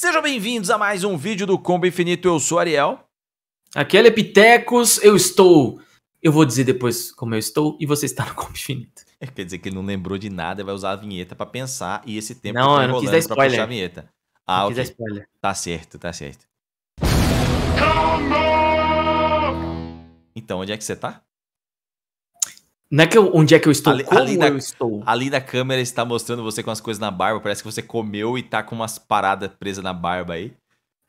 Sejam bem-vindos a mais um vídeo do Combo Infinito. Eu sou Ariel. Aqui é Lepitecos. Eu estou. Eu vou dizer depois como eu estou e você está no Combo Infinito. É, quer dizer que ele não lembrou de nada, e vai usar a vinheta para pensar e esse tempo não, que eu não quis dar spoiler. puxar a vinheta. Ah, não okay. quis dar spoiler. Tá certo, tá certo. Então, onde é que você tá? Não é que eu, onde é que eu estou, ali, como ali eu estou. Ali da câmera está mostrando você com as coisas na barba, parece que você comeu e tá com umas paradas presas na barba aí.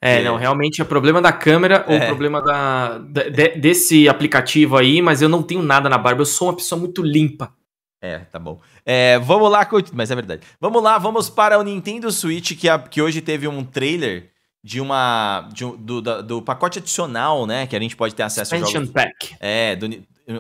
É, não, realmente é problema da câmera é. ou problema da, de, desse aplicativo aí, mas eu não tenho nada na barba, eu sou uma pessoa muito limpa. É, tá bom. É, vamos lá, mas é verdade. Vamos lá, vamos para o Nintendo Switch, que, a, que hoje teve um trailer de uma. De um, do, do, pacote adicional, né? Que a gente pode ter acesso ao jogo. Pack. É, do,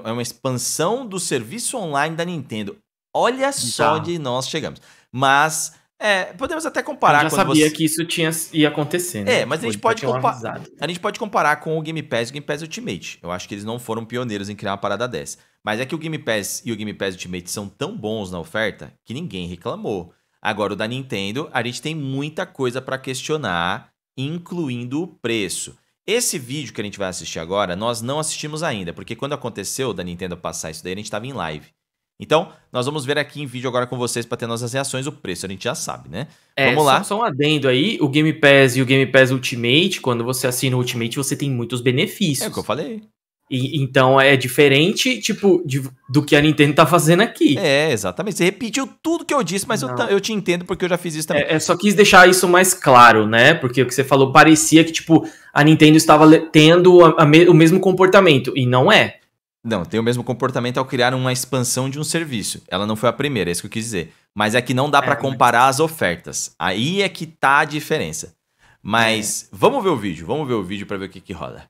é uma expansão do serviço online da Nintendo. Olha tá. só onde nós chegamos. Mas é, podemos até comparar. Eu já sabia você... que isso tinha, ia acontecer, né? É, mas a gente, pode, comparar, a gente pode comparar com o Game Pass e o Game Pass Ultimate. Eu acho que eles não foram pioneiros em criar uma parada dessa. Mas é que o Game Pass e o Game Pass Ultimate são tão bons na oferta que ninguém reclamou. Agora, o da Nintendo, a gente tem muita coisa para questionar, incluindo o preço. Esse vídeo que a gente vai assistir agora, nós não assistimos ainda, porque quando aconteceu da Nintendo passar isso daí, a gente estava em live. Então, nós vamos ver aqui em vídeo agora com vocês para ter nossas reações. O preço a gente já sabe, né? É, vamos lá. Só, só um adendo aí: o Game Pass e o Game Pass Ultimate, quando você assina o Ultimate, você tem muitos benefícios. É o que eu falei. E, então é diferente, tipo, de, do que a Nintendo tá fazendo aqui. É, exatamente. Você repetiu tudo que eu disse, mas eu, eu, te entendo porque eu já fiz isso também. É, é, só quis deixar isso mais claro, né? Porque o que você falou parecia que, tipo, a Nintendo estava tendo a, a me, o mesmo comportamento. E não é. Não, tem o mesmo comportamento ao criar uma expansão de um serviço. Ela não foi a primeira, é isso que eu quis dizer. Mas é que não dá é, para comparar mas... as ofertas. Aí é que tá a diferença. Mas é. vamos ver o vídeo, vamos ver o vídeo para ver o que, que rola.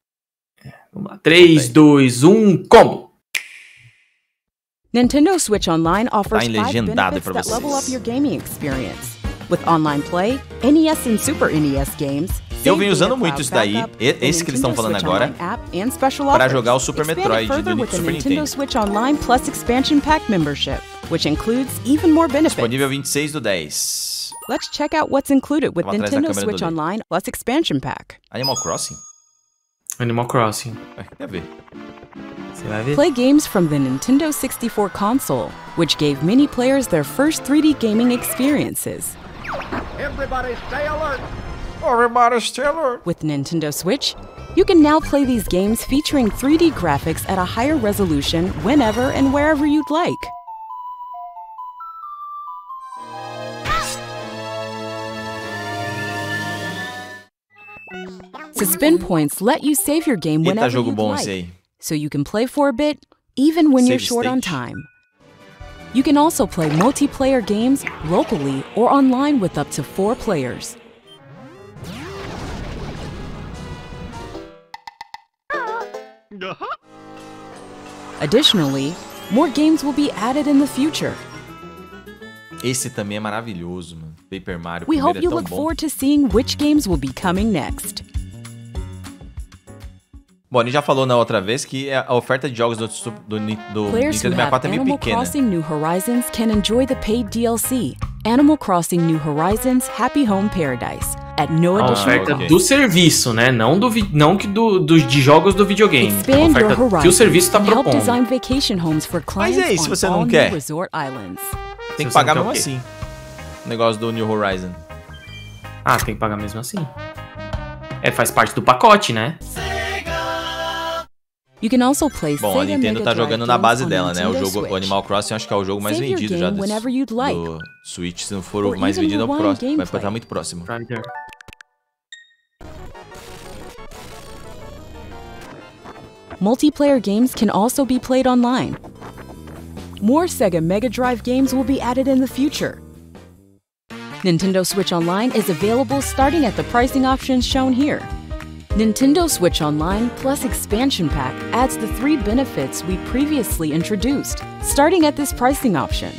Vamos lá. 3, 2, 1, combo! Nintendo Switch Online offers tá five benefits that level up your gaming experience. With online play, NES and Super NES games, eu venho usando muito isso daí, esse que eles estão falando agora, para jogar o Super Metroid do Super Nintendo. Switch Online Plus Expansion Pack membership, which includes even more benefits. Disponível 26 do 10. Let's check out what's included with Nintendo Switch Online Plus Expansion Pack. Animal Crossing? Animal Crossing. Eh, quer ver. Você vai ver? Play games from the Nintendo 64 console, which gave many players their first 3D gaming experiences. Everybody stay alert! Everybody stay alert! With Nintendo Switch, you can now play these games featuring 3D graphics at a higher resolution whenever and wherever you'd like. To spin points let you save your game whenever Eita, jogo bom like, so you can play for a bit, even when save you're short stage. on time. You can also play multiplayer games locally or online with up to four players. Additionally, more games will be added in the future. Esse também é maravilhoso, mano. Paper Mario. We hope you é look bom. forward to seeing which games will be coming next. Bom, a gente já falou na outra vez que é a oferta de jogos do, do, do Nintendo 64 é meio Animal pequena. Crossing New Horizons can enjoy the paid DLC Animal Crossing New Horizons Happy Home Paradise. At no a oferta okay. do serviço, né? Não, do não que do, do, de jogos do videogame. Expand a oferta que o serviço está propondo. Mas é isso, se você não quer. Tem que pagar mesmo assim. O negócio do New Horizons. Ah, tem que pagar mesmo assim. É, faz parte do pacote, né? Sim. Bom, a Nintendo tá jogando na base dela, né? O jogo Animal Crossing acho que é o jogo mais vendido já do Switch. Se não for o mais vendido, é o próximo. Vai estar muito próximo. Multiplayer games can also be played online. More Sega Mega Drive games will be added in the future. Nintendo Switch Online is available starting at the pricing options shown here. Nintendo Switch Online plus Expansion Pack adds the three benefits we previously introduced, starting at this pricing option.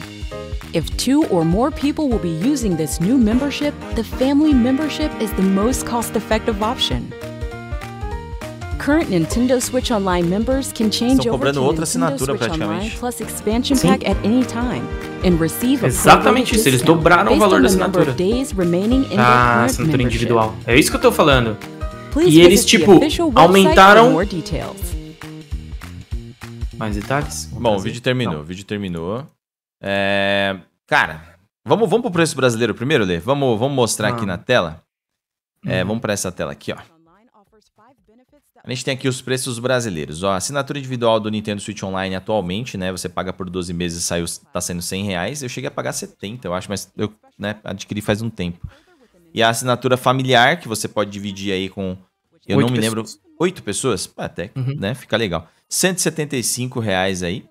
If two or more people will be using this new membership, the family membership is the most cost-effective option. Current Nintendo Switch Online members can change over to Nintendo Switch Online plus Expansion Sim. Pack at any time and receive Exatamente isso, eles dobraram o valor da assinatura. ah, assinatura individual. É isso que eu tô falando e eles, tipo, aumentaram. Mais detalhes? Bom, o vídeo terminou. Não. O vídeo terminou. É... Cara, vamos, vamos pro preço brasileiro primeiro, Lê? Vamos, vamos mostrar ah. aqui na tela? Hum. vamos para essa tela aqui, ó. A gente tem aqui os preços brasileiros. Ó, assinatura individual do Nintendo Switch Online atualmente, né? Você paga por 12 meses e saiu, tá sendo 100 reais. Eu cheguei a pagar 70, eu acho, mas eu né, adquiri faz um tempo. E a assinatura familiar, que você pode dividir aí com. Eu oito não me pessoas. lembro. Oito pessoas? até, uhum. né? Fica legal. R$ reais aí.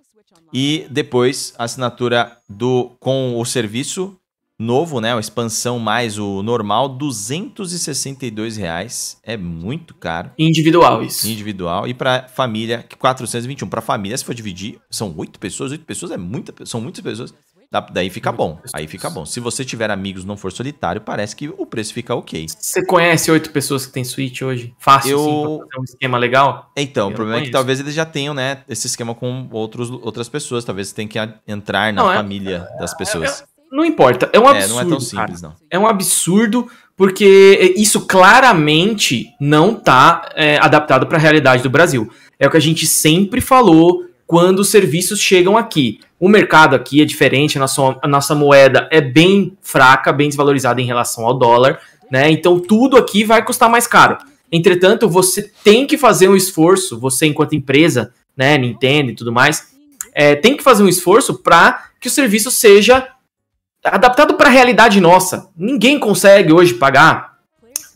E depois a assinatura do com o serviço novo, né? A expansão mais o normal, R$ reais. É muito caro. Individual isso. Individual. E para família, 421. Para família, se for dividir, são oito pessoas. Oito pessoas é muita, são muitas pessoas. Daí fica bom. Aí fica bom. Se você tiver amigos não for solitário, parece que o preço fica ok. Você conhece oito pessoas que têm Switch hoje? Fácil, eu... Assim, pra fazer um esquema legal? Então, eu o problema é que talvez eles já tenham, né, esse esquema com outros, outras pessoas. Talvez você tenha que entrar na não, é- família é... das é- pessoas. É, não importa. É um absurdo. É, não é tão simples, cara. não. É um absurdo porque isso claramente não tá é, adaptado para a realidade do Brasil. É o que a gente sempre falou quando os serviços chegam aqui. O mercado aqui é diferente, a nossa, a nossa moeda é bem fraca, bem desvalorizada em relação ao dólar, né? Então tudo aqui vai custar mais caro. Entretanto, você tem que fazer um esforço, você enquanto empresa, né, Nintendo e tudo mais, é, tem que fazer um esforço para que o serviço seja adaptado para a realidade nossa. Ninguém consegue hoje pagar,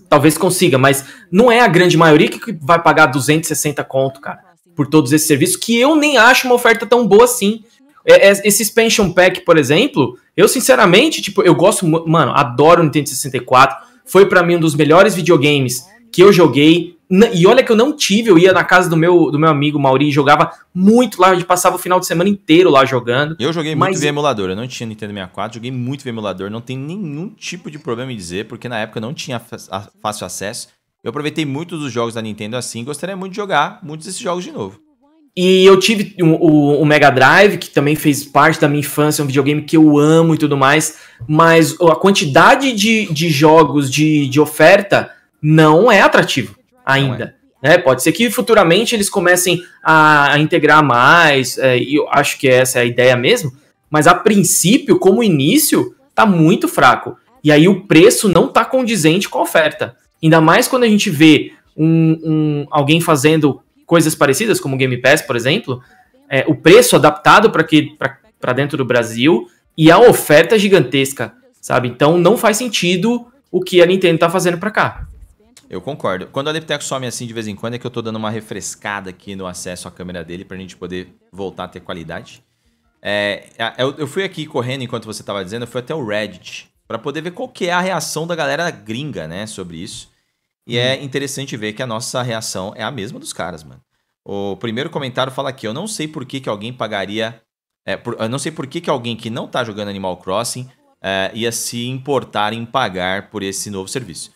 talvez consiga, mas não é a grande maioria que vai pagar 260 conto, cara por todos esses serviços, que eu nem acho uma oferta tão boa assim. É, é, esse expansion pack, por exemplo, eu sinceramente, tipo, eu gosto, mano, adoro o Nintendo 64. Foi para mim um dos melhores videogames que eu joguei. E olha que eu não tive, eu ia na casa do meu, do meu amigo Mauri, jogava muito lá, a gente passava o final de semana inteiro lá jogando. Eu joguei mas... muito via emulador, eu não tinha Nintendo 64, joguei muito via emulador, não tem nenhum tipo de problema em dizer, porque na época não tinha fácil acesso. Eu aproveitei muitos dos jogos da Nintendo assim, gostaria muito de jogar muitos desses jogos de novo. E eu tive o, Mega Drive, que também fez parte da minha infância, é um videogame que eu amo e tudo mais, mas a quantidade de, de jogos de, de oferta não é atrativo ainda. É. Né? Pode ser que futuramente eles comecem a, a integrar mais, é, e eu acho que essa é a ideia mesmo, mas a princípio, como início, tá muito fraco. E aí o preço não tá condizente com a oferta. Ainda mais quando a gente vê um, um alguém fazendo coisas parecidas, como o Game Pass, por exemplo, é, o preço adaptado para dentro do Brasil e a oferta gigantesca, sabe? Então não faz sentido o que a Nintendo está fazendo para cá. Eu concordo. Quando a Liptec some assim de vez em quando é que eu estou dando uma refrescada aqui no acesso à câmera dele para a gente poder voltar a ter qualidade. É, eu, fui aqui correndo enquanto você estava dizendo, eu fui até o Reddit para poder ver qual que é a reação da galera gringa, né, sobre isso. E hum. é uhum. interessante ver que a nossa reação é a mesma dos caras, mano. O primeiro comentário fala aqui, eu não sei por que, que alguém pagaria... É, por, eu não sei por que, que alguém que não tá jogando Animal Crossing é, ia se importar em pagar por esse novo serviço.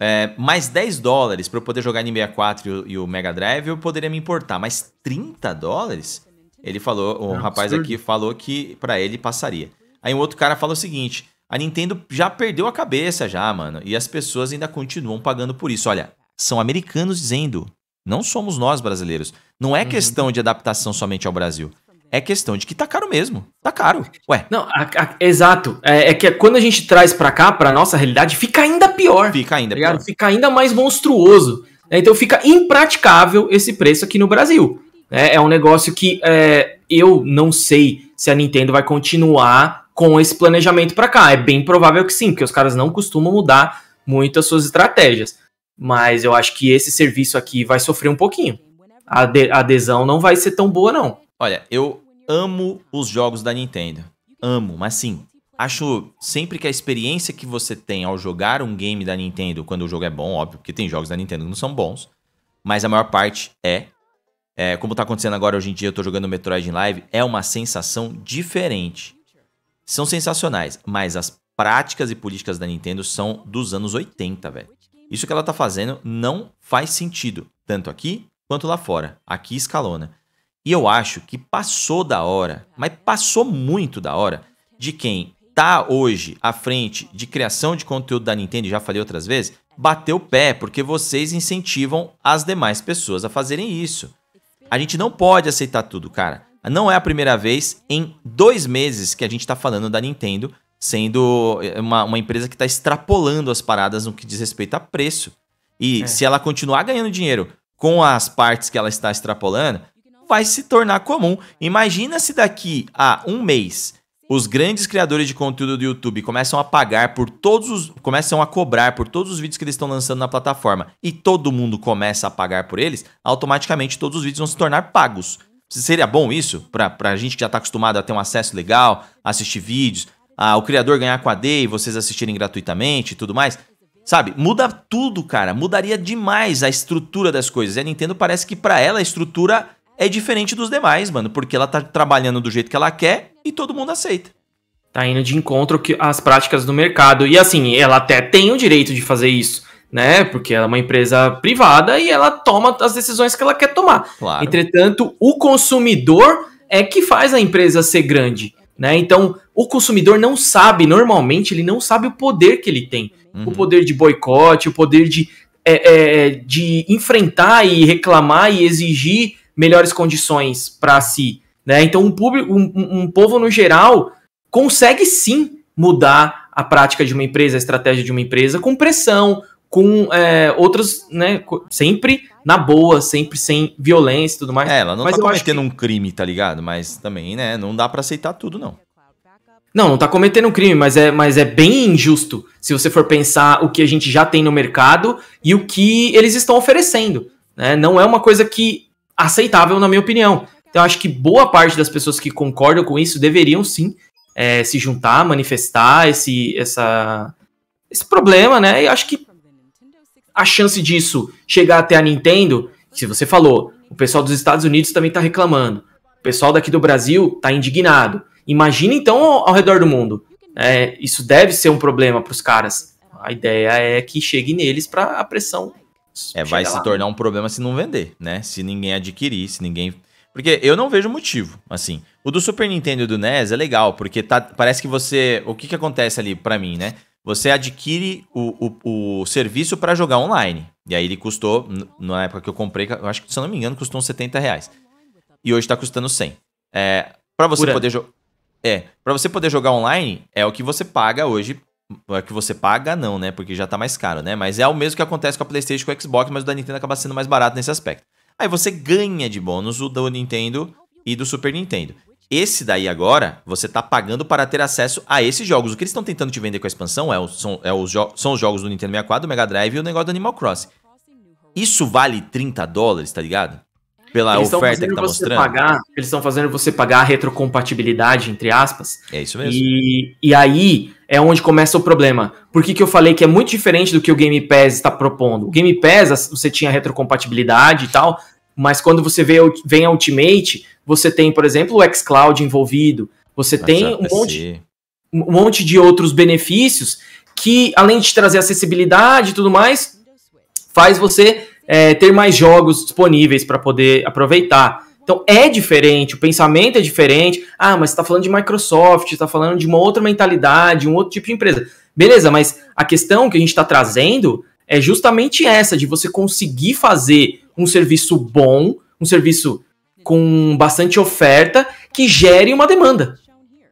É, mais 10 dólares para eu poder jogar N64 e o, e o Mega Drive, eu poderia me importar. Mas 30 dólares? Ele falou, o é um rapaz aqui falou que para ele passaria. Aí um outro cara fala o seguinte: a Nintendo já perdeu a cabeça já, mano, e as pessoas ainda continuam pagando por isso. Olha, são americanos dizendo, não somos nós brasileiros. Não é uhum. questão de adaptação somente ao Brasil. É questão de que tá caro mesmo. Tá caro. Ué. Não, a, a, exato. É, é, que quando a gente traz pra cá, pra nossa realidade, fica ainda pior. Fica ainda tá pior. Fica ainda mais monstruoso. É, então fica impraticável esse preço aqui no Brasil. É, é um negócio que é, eu não sei se a Nintendo vai continuar com esse planejamento para cá. É bem provável que sim, porque os caras não costumam mudar muito as suas estratégias. Mas eu acho que esse serviço aqui vai sofrer um pouquinho. A adesão não vai ser tão boa, não. Olha, eu amo os jogos da Nintendo. Amo, mas sim, acho sempre que a experiência que você tem ao jogar um game da Nintendo, quando o jogo é bom, óbvio, porque tem jogos da Nintendo que não são bons, mas a maior parte é. é como tá acontecendo agora hoje em dia, eu tô jogando Metroid em live, é uma sensação diferente são sensacionais, mas as práticas e políticas da Nintendo são dos anos 80, velho. Isso que ela tá fazendo não faz sentido, tanto aqui quanto lá fora. Aqui escalona. E eu acho que passou da hora, mas passou muito da hora, de quem tá hoje à frente de criação de conteúdo da Nintendo, já falei outras vezes, bater o pé, porque vocês incentivam as demais pessoas a fazerem isso. A gente não pode aceitar tudo, cara. Não é a primeira vez em dois meses que a gente está falando da Nintendo sendo eh, uma, uma empresa que está extrapolando as paradas no que diz respeito a preço. E é. se ela continuar ganhando dinheiro com as partes que ela está extrapolando, vai se tornar comum. Imagina se daqui a um mês os grandes criadores de conteúdo do YouTube começam a pagar por todos os. começam a cobrar por todos os vídeos que eles estão lançando na plataforma e todo mundo começa a pagar por eles, automaticamente todos os vídeos vão se tornar pagos. Seria bom isso pra, pra gente que já tá acostumado a ter um acesso legal, assistir vídeos, a, o criador ganhar com a D e vocês assistirem gratuitamente e tudo mais? Sabe? Muda tudo, cara. Mudaria demais a estrutura das coisas. E a Nintendo parece que para ela a estrutura é diferente dos demais, mano, porque ela tá trabalhando do jeito que ela quer e todo mundo aceita tá indo de encontro às práticas do mercado. E assim, ela até tem o direito de fazer isso né? Porque ela é uma empresa privada e ela toma as decisões que ela quer tomar. Claro. Entretanto, o consumidor é que faz a empresa ser grande, né? Então, o consumidor não sabe, normalmente, ele não sabe o poder que ele tem. Uhum. O poder de boicote, o poder de, é, é, é, de enfrentar e reclamar e exigir melhores condições para si, né? Então, um, público, um, um povo, no geral, consegue sim mudar a prática de uma empresa, a estratégia de uma empresa, com pressão, com é, outras, né? Sempre na boa, sempre sem violência e tudo mais. É, ela não mas tá cometendo que... um crime, tá ligado? Mas também, né? Não dá para aceitar tudo, não. Não, não tá cometendo um crime, mas é, mas é bem injusto se você for pensar o que a gente já tem no mercado e o que eles estão oferecendo. Né? Não é uma coisa que aceitável, na minha opinião. Então, acho que boa parte das pessoas que concordam com isso deveriam sim é, se juntar, manifestar esse, essa, esse problema, né? E acho que a chance disso chegar até a Nintendo, se você falou, o pessoal dos Estados Unidos também está reclamando, o pessoal daqui do Brasil está indignado. Imagina então ao, ao redor do mundo. É, isso deve ser um problema para os caras. A ideia é que chegue neles para a pressão. É, vai lá. se tornar um problema se não vender, né? Se ninguém adquirir, se ninguém. Porque eu não vejo motivo, assim. O do Super Nintendo e do NES é legal, porque tá, parece que você. O que, que acontece ali para mim, né? você adquire o, o, o serviço para jogar online. E aí ele custou, na época que eu comprei, eu acho que, se eu não me engano, custou uns 70 reais. E hoje está custando 100. É, para você poder jogar... É, para você poder jogar online, é o que você paga hoje. É o que você paga, não, né? Porque já tá mais caro, né? Mas é o mesmo que acontece com a PlayStation e com o Xbox, mas o da Nintendo acaba sendo mais barato nesse aspecto. Aí você ganha de bônus o do Nintendo e do Super Nintendo. Esse daí agora, você tá pagando para ter acesso a esses jogos. O que eles estão tentando te vender com a expansão é são, é os são os jogos do Nintendo 64, do Mega Drive e o negócio do Animal Crossing. Isso vale 30 dólares, tá ligado? Pela eles oferta que tá mostrando. Pagar, eles estão fazendo você pagar a retrocompatibilidade, entre aspas. É isso mesmo. E, e aí é onde começa o problema. Por que, que eu falei que é muito diferente do que o Game Pass está propondo? O Game Pass, você tinha retrocompatibilidade e tal, mas quando você vê, vem a Ultimate, você tem, por exemplo, o xCloud envolvido, você Mas tem é um monte, um monte de outros benefícios que, além de trazer acessibilidade e tudo mais, faz você é, ter mais jogos disponíveis para poder aproveitar. Então é diferente, o pensamento é diferente. Ah, mas está falando de Microsoft, está falando de uma outra mentalidade, um outro tipo de empresa. Beleza, mas a questão que a gente está trazendo é justamente essa de você conseguir fazer um serviço bom, um serviço com bastante oferta que gere uma demanda.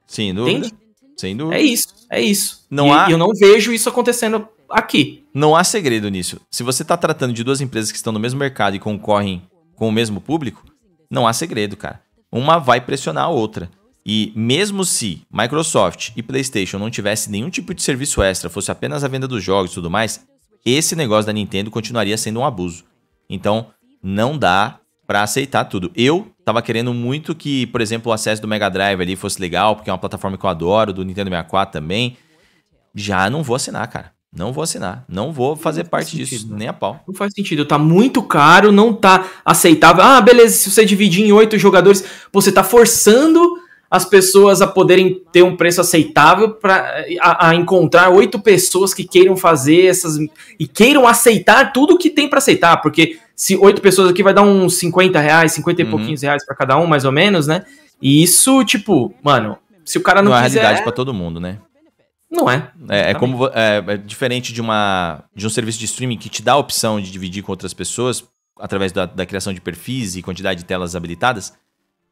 Sim, dúvida. Entende? Sem dúvida. É isso, é isso. Não e, há... eu não vejo isso acontecendo aqui. Não há segredo nisso. Se você está tratando de duas empresas que estão no mesmo mercado e concorrem com o mesmo público, não há segredo, cara. Uma vai pressionar a outra. E mesmo se Microsoft e PlayStation não tivesse nenhum tipo de serviço extra, fosse apenas a venda dos jogos e tudo mais, esse negócio da Nintendo continuaria sendo um abuso. Então, não dá para aceitar tudo. Eu tava querendo muito que, por exemplo, o acesso do Mega Drive ali fosse legal, porque é uma plataforma que eu adoro, do Nintendo 64 também. Já não vou assinar, cara. Não vou assinar. Não vou fazer não parte disso, sentido. nem a pau. Não faz sentido. Tá muito caro, não tá aceitável. Ah, beleza, se você dividir em oito jogadores, você tá forçando as pessoas a poderem ter um preço aceitável para a, a, encontrar oito pessoas que queiram fazer essas e queiram aceitar tudo que tem para aceitar, porque se oito pessoas aqui vai dar uns 50 reais, 50 e uhum. pouquinhos reais para cada um, mais ou menos, né? E isso, tipo, mano, se o cara não, não é quiser... Não é realidade pra todo mundo, né? Não é. É, é como é, é, diferente de uma de um serviço de streaming que te dá a opção de dividir com outras pessoas através da, da, criação de perfis e quantidade de telas habilitadas,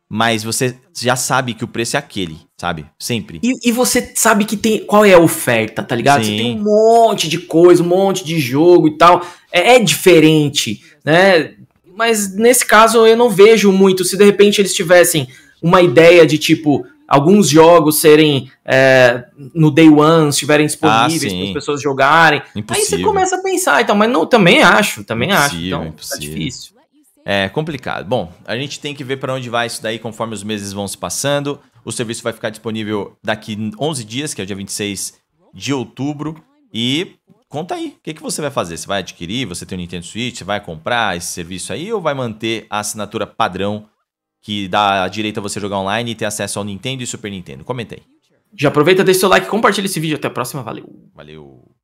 mas você já sabe que o preço é aquele, sabe? Sempre. E, e você sabe que tem qual é a oferta, tá ligado? Sim. Você tem um monte de coisa, um monte de jogo e tal. É, é diferente né? Mas nesse caso eu não vejo muito. Se de repente eles tivessem uma ideia de tipo alguns jogos serem é, no day one, estiverem ah, disponíveis ah, para as pessoas jogarem, impossível. aí você começa a pensar, então, mas não, também acho, também impossível, acho, então tá impossível. tá difícil. É complicado. Bom, a gente tem que ver para onde vai isso daí conforme os meses vão se passando. O serviço vai ficar disponível daqui 11 dias, que é o dia 26 de outubro. E conta aí. O que, que você vai fazer? Você vai adquirir? Você tem o um Nintendo Switch? Você vai comprar esse serviço aí? Ou vai manter a assinatura padrão que dá a direita a você jogar online e ter acesso ao Nintendo e Super Nintendo? Comenta aí. Já aproveita, deixa seu like, compartilha esse vídeo. Até a próxima. Valeu. Valeu.